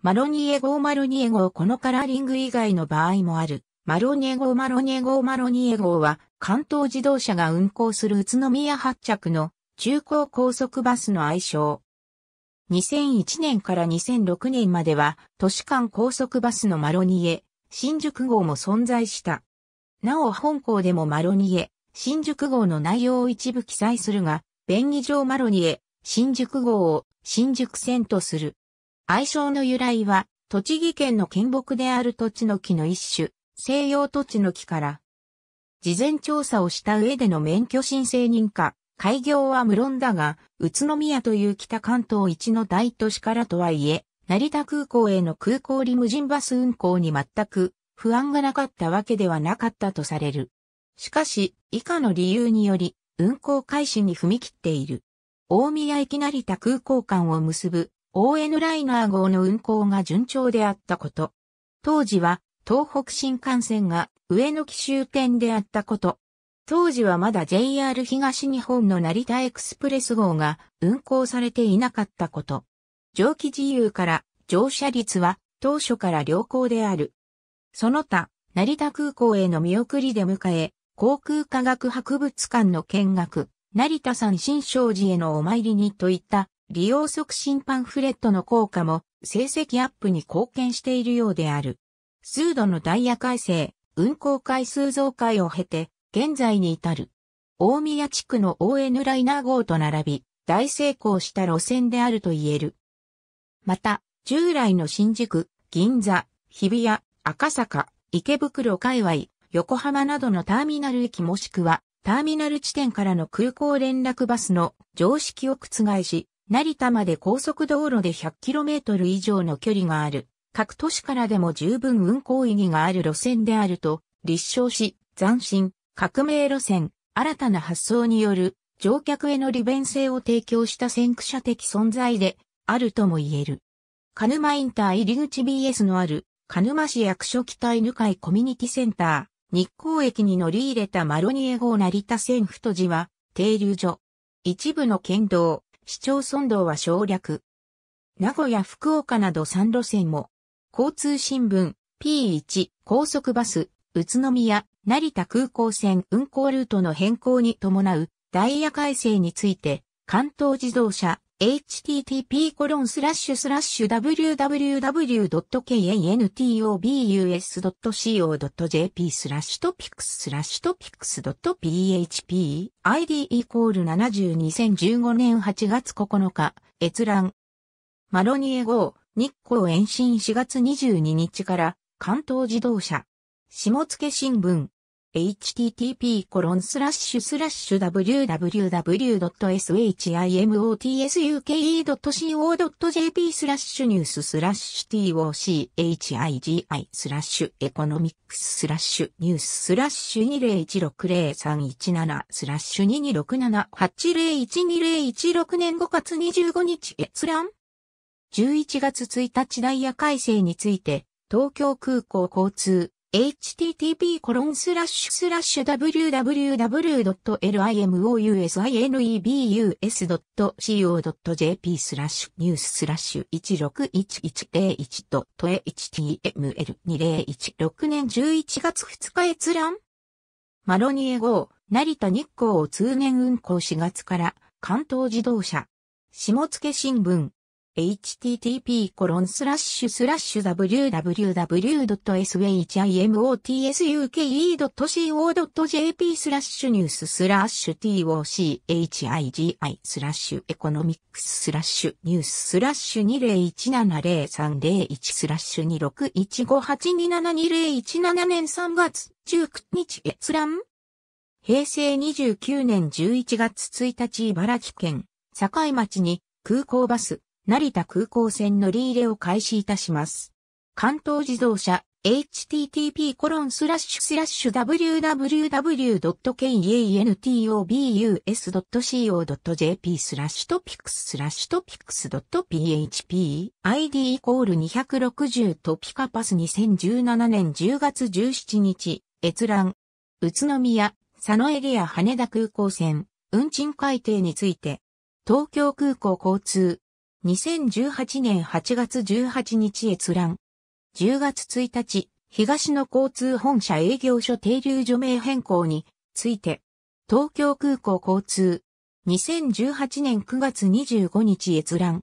マロニエ号マロニエ号このカラーリング以外の場合もある。マロニエ号マロニエ号マロニエ号は関東自動車が運行する宇都宮発着の中高高速バスの愛称。2001年から2006年までは都市間高速バスのマロニエ、新宿号も存在した。なお本校でもマロニエ、新宿号の内容を一部記載するが、便宜上マロニエ、新宿号を新宿線とする。愛称の由来は、栃木県の県木である土地の木の一種、西洋土地の木から。事前調査をした上での免許申請認可、開業は無論だが、宇都宮という北関東一の大都市からとはいえ、成田空港への空港リムジンバス運行に全く不安がなかったわけではなかったとされる。しかし、以下の理由により、運行開始に踏み切っている。大宮駅成田空港間を結ぶ ON ライナー号の運行が順調であったこと。当時は東北新幹線が上野奇終点であったこと。当時はまだ JR 東日本の成田エクスプレス号が運行されていなかったこと。蒸気自由から乗車率は当初から良好である。その他、成田空港への見送りで迎え、航空科学博物館の見学、成田山新勝寺へのお参りにといった利用促進パンフレットの効果も成績アップに貢献しているようである。数度のダイヤ改正、運行回数増改を経て、現在に至る。大宮地区の ON ライナー号と並び、大成功した路線であると言える。また、従来の新宿、銀座、日比谷、赤坂、池袋界隈、横浜などのターミナル駅もしくは、ターミナル地点からの空港連絡バスの常識を覆し、成田まで高速道路で 100km 以上の距離がある、各都市からでも十分運行意義がある路線であると立証し、斬新、革命路線、新たな発想による乗客への利便性を提供した先駆者的存在であるとも言える。鹿沼インター入り口 BS のある鹿沼市役所機北かいコミュニティセンター、日光駅に乗り入れたマロニエ号成田線太寺は停留所。一部の県道、市町村道は省略。名古屋福岡など3路線も、交通新聞 P1 高速バス宇都宮成田空港線運行ルートの変更に伴うダイヤ改正について関東自動車 h t t p w w w k a n t o b u s c o j p スラッシュトピックススラッシュトピックス .php id イコール72015年8月9日閲覧マロニエ号日光延伸4月22日から関東自動車下野新聞 http://www.shimotsuke.co.jp スラッシュニューススラッシュ tochigi スラッシュエコノミックススラッシュニューススラッシュ20160317スラッシュ226780120116年5月25日閲覧 ?11 月1日ダイヤ改正について東京空港交通 http://www.limousinebus.co.jp スラッシュニューススラッシュ 1611001.html2016 年11月2日閲覧マロニエ号、成田日光を通年運行4月から関東自動車、下野新聞、h t t p w w w s h i m o t s u k c o j p スラッシュニューススラッシュ tochigi スラッシュエコノミックススラッシュニューススラッシュ20170301スラッシュ26158272017年3月19日閲覧平成29年11月1日茨城県境町に空港バス成田空港線乗り入れを開始いたします。関東自動車 h t t p w w w k a e n t o b u s c o j p スラッシュトピックススラッシュトピックス .php id イコール260トピカパス2017年10月17日閲覧宇都宮佐野エリア羽田空港線運賃改定について東京空港交通2018年8月18日閲覧。10月1日、東の交通本社営業所停留所名変更について、東京空港交通。2018年9月25日閲覧。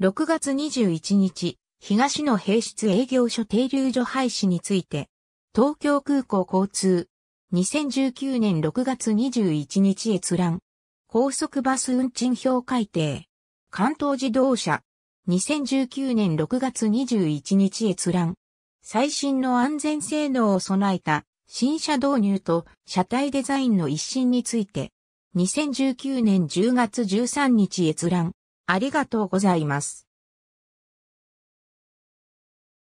6月21日、東の平室営業所停留所廃止について、東京空港交通。2019年6月21日閲覧。高速バス運賃表改定。関東自動車。2019年6月21日閲覧。最新の安全性能を備えた新車導入と車体デザインの一新について。2019年10月13日閲覧。ありがとうございます。